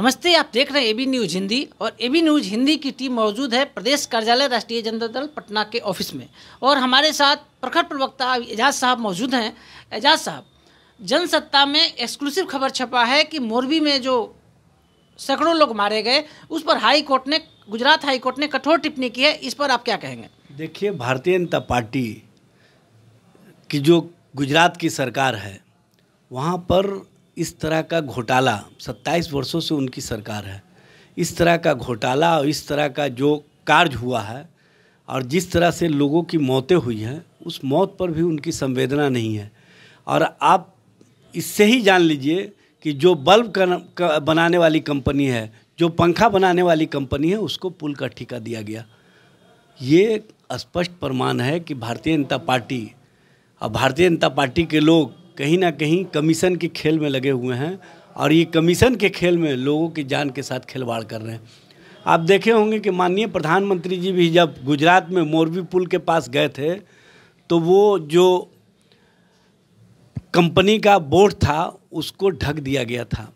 नमस्ते आप देख रहे हैं एबी न्यूज हिंदी और एबी न्यूज हिंदी की टीम मौजूद है प्रदेश कार्यालय राष्ट्रीय जनता दल पटना के ऑफिस में और हमारे साथ प्रखर प्रवक्ता एजाज साहब मौजूद हैं एजाज साहब जनसत्ता में एक्सक्लूसिव खबर छपा है कि मोरबी में जो सैकड़ों लोग मारे गए उस पर हाई कोर्ट ने गुजरात हाई कोर्ट ने कठोर टिप्पणी की है इस पर आप क्या कहेंगे देखिए भारतीय जनता पार्टी की जो गुजरात की सरकार है वहाँ पर इस तरह का घोटाला 27 वर्षों से उनकी सरकार है इस तरह का घोटाला और इस तरह का जो कार्य हुआ है और जिस तरह से लोगों की मौतें हुई हैं उस मौत पर भी उनकी संवेदना नहीं है और आप इससे ही जान लीजिए कि जो बल्ब का, का बनाने वाली कंपनी है जो पंखा बनाने वाली कंपनी है उसको पुल का ठीका दिया गया ये स्पष्ट प्रमाण है कि भारतीय जनता पार्टी और भारतीय जनता पार्टी के लोग कहीं ना कहीं कमीशन के खेल में लगे हुए हैं और ये कमीशन के खेल में लोगों की जान के साथ खिलवाड़ कर रहे हैं आप देखे होंगे कि माननीय प्रधानमंत्री जी भी जब गुजरात में मोरबी पुल के पास गए थे तो वो जो कंपनी का बोर्ड था उसको ढक दिया गया था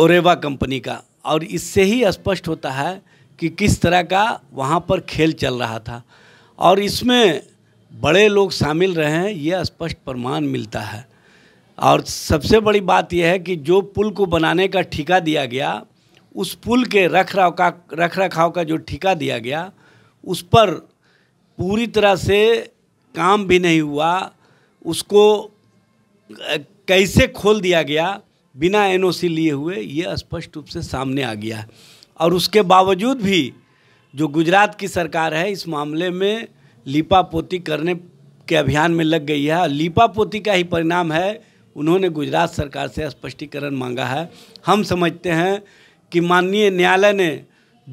ओरेवा कंपनी का और इससे ही स्पष्ट होता है कि किस तरह का वहाँ पर खेल चल रहा था और इसमें बड़े लोग शामिल रहे हैं यह स्पष्ट प्रमाण मिलता है और सबसे बड़ी बात यह है कि जो पुल को बनाने का ठीका दिया गया उस पुल के रख रखाव का रख रखाव का जो ठीका दिया गया उस पर पूरी तरह से काम भी नहीं हुआ उसको कैसे खोल दिया गया बिना एनओसी लिए हुए ये स्पष्ट रूप से सामने आ गया और उसके बावजूद भी जो गुजरात की सरकार है इस मामले में पोती करने के अभियान में लग गई है और पोती का ही परिणाम है उन्होंने गुजरात सरकार से स्पष्टीकरण मांगा है हम समझते हैं कि माननीय न्यायालय ने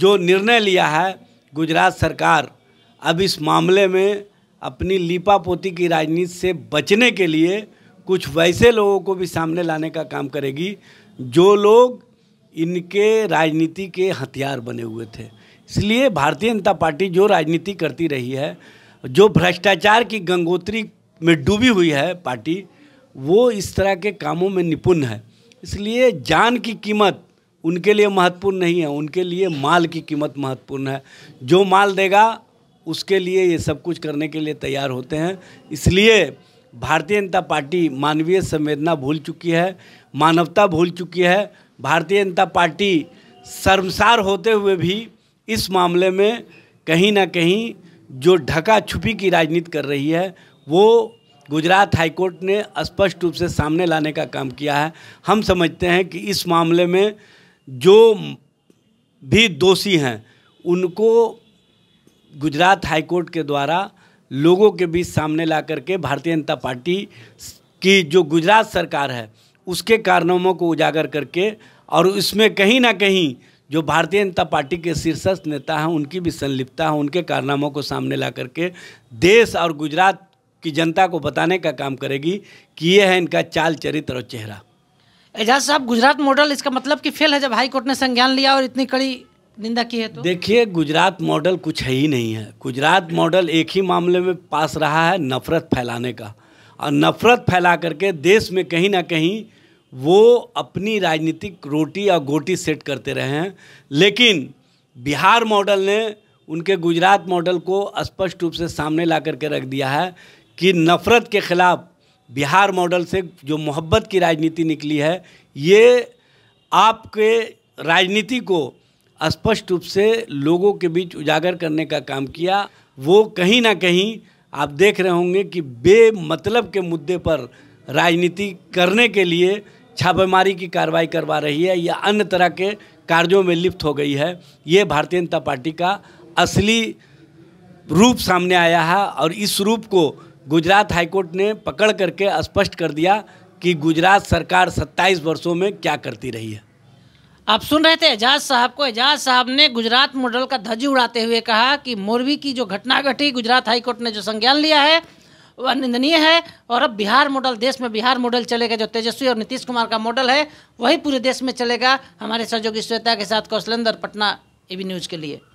जो निर्णय लिया है गुजरात सरकार अब इस मामले में अपनी पोती की राजनीति से बचने के लिए कुछ वैसे लोगों को भी सामने लाने का काम करेगी जो लोग इनके राजनीति के हथियार बने हुए थे इसलिए भारतीय जनता पार्टी जो राजनीति करती रही है जो भ्रष्टाचार की गंगोत्री में डूबी हुई है पार्टी वो इस तरह के कामों में निपुण है इसलिए जान की कीमत उनके लिए महत्वपूर्ण नहीं है उनके लिए माल की कीमत महत्वपूर्ण है जो माल देगा उसके लिए ये सब कुछ करने के लिए तैयार होते हैं इसलिए भारतीय जनता पार्टी मानवीय संवेदना भूल चुकी है मानवता भूल चुकी है भारतीय जनता पार्टी शर्मसार होते हुए भी इस मामले में कहीं ना कहीं जो ढका छुपी की राजनीति कर रही है वो गुजरात हाईकोर्ट ने स्पष्ट रूप से सामने लाने का काम किया है हम समझते हैं कि इस मामले में जो भी दोषी हैं उनको गुजरात हाईकोर्ट के द्वारा लोगों के बीच सामने ला करके भारतीय जनता पार्टी की जो गुजरात सरकार है उसके कारनामों को उजागर करके और उसमें कहीं ना कहीं जो भारतीय जनता पार्टी के शीर्षस्थ नेता हैं उनकी भी संलिप्तता है उनके कारनामों को सामने ला करके देश और गुजरात की जनता को बताने का काम करेगी कि ये है इनका चाल चरित्र और चेहरा एजाज साहब गुजरात मॉडल इसका मतलब कि फेल है जब हाईकोर्ट ने संज्ञान लिया और इतनी कड़ी निंदा की है तो देखिए गुजरात मॉडल कुछ है ही नहीं है गुजरात मॉडल एक ही मामले में पास रहा है नफरत फैलाने का और नफरत फैला करके देश में कहीं ना कहीं वो अपनी राजनीतिक रोटी या गोटी सेट करते रहे हैं लेकिन बिहार मॉडल ने उनके गुजरात मॉडल को स्पष्ट रूप से सामने ला करके रख दिया है कि नफ़रत के ख़िलाफ़ बिहार मॉडल से जो मोहब्बत की राजनीति निकली है ये आपके राजनीति को स्पष्ट रूप से लोगों के बीच उजागर करने का काम किया वो कहीं ना कहीं आप देख रहे होंगे कि बेमतलब के मुद्दे पर राजनीति करने के लिए छापेमारी की कार्रवाई करवा रही है या अन्य तरह के कार्यों में लिप्त हो गई है ये भारतीय जनता पार्टी का असली रूप सामने आया है और इस रूप को गुजरात हाईकोर्ट ने पकड़ करके स्पष्ट कर दिया कि गुजरात सरकार 27 वर्षों में क्या करती रही है आप सुन रहे थे एजाज साहब को एजाज साहब ने गुजरात मॉडल का धज्जी उड़ाते हुए कहा कि मोरवी की जो घटना घटी गुजरात हाईकोर्ट ने जो संज्ञान लिया है निंदनीय है और अब बिहार मॉडल देश में बिहार मॉडल चलेगा जो तेजस्वी और नीतीश कुमार का मॉडल है वही पूरे देश में चलेगा हमारे सहयोगी श्वेता के साथ कौशलेंद्र पटना ए न्यूज़ के लिए